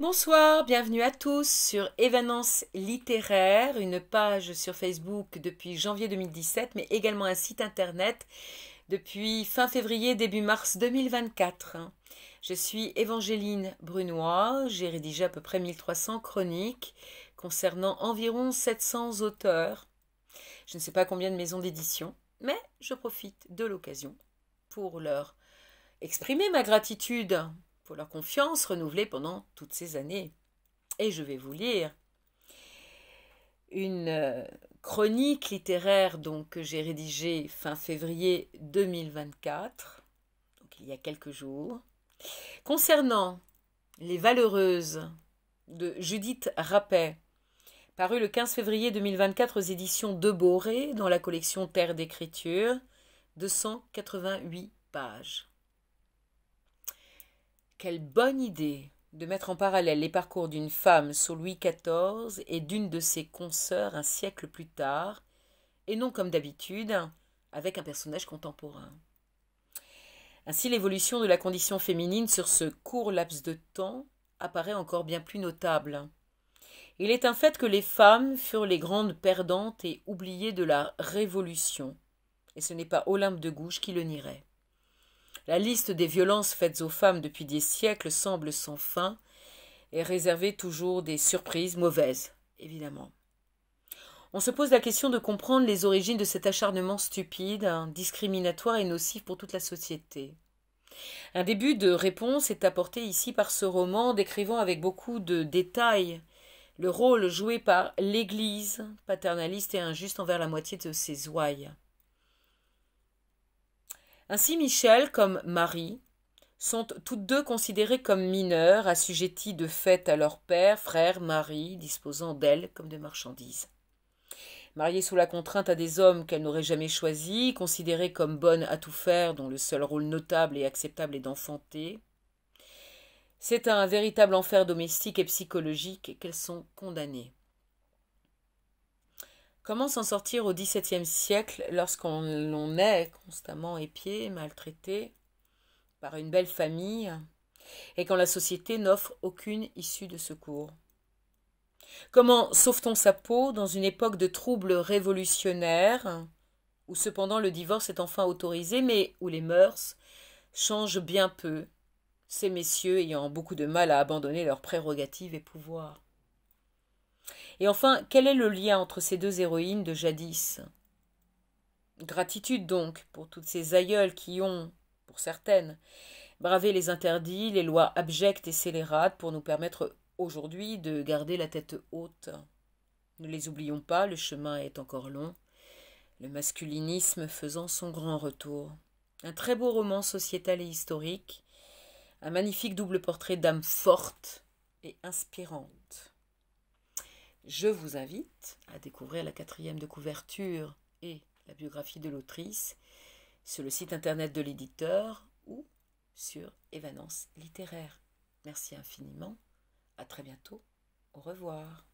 Bonsoir, bienvenue à tous sur Évanence littéraire, une page sur Facebook depuis janvier 2017, mais également un site internet depuis fin février, début mars 2024. Je suis Évangéline Brunois, j'ai rédigé à peu près 1300 chroniques concernant environ 700 auteurs. Je ne sais pas combien de maisons d'édition, mais je profite de l'occasion pour leur exprimer ma gratitude pour leur confiance renouvelée pendant toutes ces années. Et je vais vous lire une euh, chronique littéraire donc, que j'ai rédigée fin février 2024, donc il y a quelques jours, concernant Les Valeureuses de Judith Rappet, paru le 15 février 2024 aux éditions De Boré dans la collection Terre d'écriture, 288 pages. Quelle bonne idée de mettre en parallèle les parcours d'une femme sous Louis XIV et d'une de ses consoeurs un siècle plus tard, et non comme d'habitude, avec un personnage contemporain. Ainsi, l'évolution de la condition féminine sur ce court laps de temps apparaît encore bien plus notable. Il est un fait que les femmes furent les grandes perdantes et oubliées de la Révolution, et ce n'est pas Olympe de Gouges qui le nierait. La liste des violences faites aux femmes depuis des siècles semble sans fin et réservée toujours des surprises mauvaises, évidemment. On se pose la question de comprendre les origines de cet acharnement stupide, discriminatoire et nocif pour toute la société. Un début de réponse est apporté ici par ce roman décrivant avec beaucoup de détails le rôle joué par l'Église, paternaliste et injuste envers la moitié de ses ouailles. Ainsi Michel comme Marie sont toutes deux considérées comme mineures, assujetties de fait à leur père, frère, mari, disposant d'elles comme de marchandises. Mariées sous la contrainte à des hommes qu'elles n'auraient jamais choisis, considérées comme bonnes à tout faire, dont le seul rôle notable et acceptable est d'enfanter, c'est à un véritable enfer domestique et psychologique qu'elles sont condamnées. Comment s'en sortir au XVIIe siècle lorsqu'on est constamment épié, maltraité par une belle famille et quand la société n'offre aucune issue de secours Comment sauve-t-on sa peau dans une époque de troubles révolutionnaires où cependant le divorce est enfin autorisé mais où les mœurs changent bien peu, ces messieurs ayant beaucoup de mal à abandonner leurs prérogatives et pouvoirs et enfin, quel est le lien entre ces deux héroïnes de jadis Gratitude donc pour toutes ces aïeules qui ont, pour certaines, bravé les interdits, les lois abjectes et scélérates pour nous permettre aujourd'hui de garder la tête haute. Ne les oublions pas, le chemin est encore long, le masculinisme faisant son grand retour. Un très beau roman sociétal et historique, un magnifique double portrait d'âme forte et inspirante. Je vous invite à découvrir la quatrième de couverture et la biographie de l'autrice sur le site internet de l'éditeur ou sur Évanance littéraire. Merci infiniment. À très bientôt. Au revoir.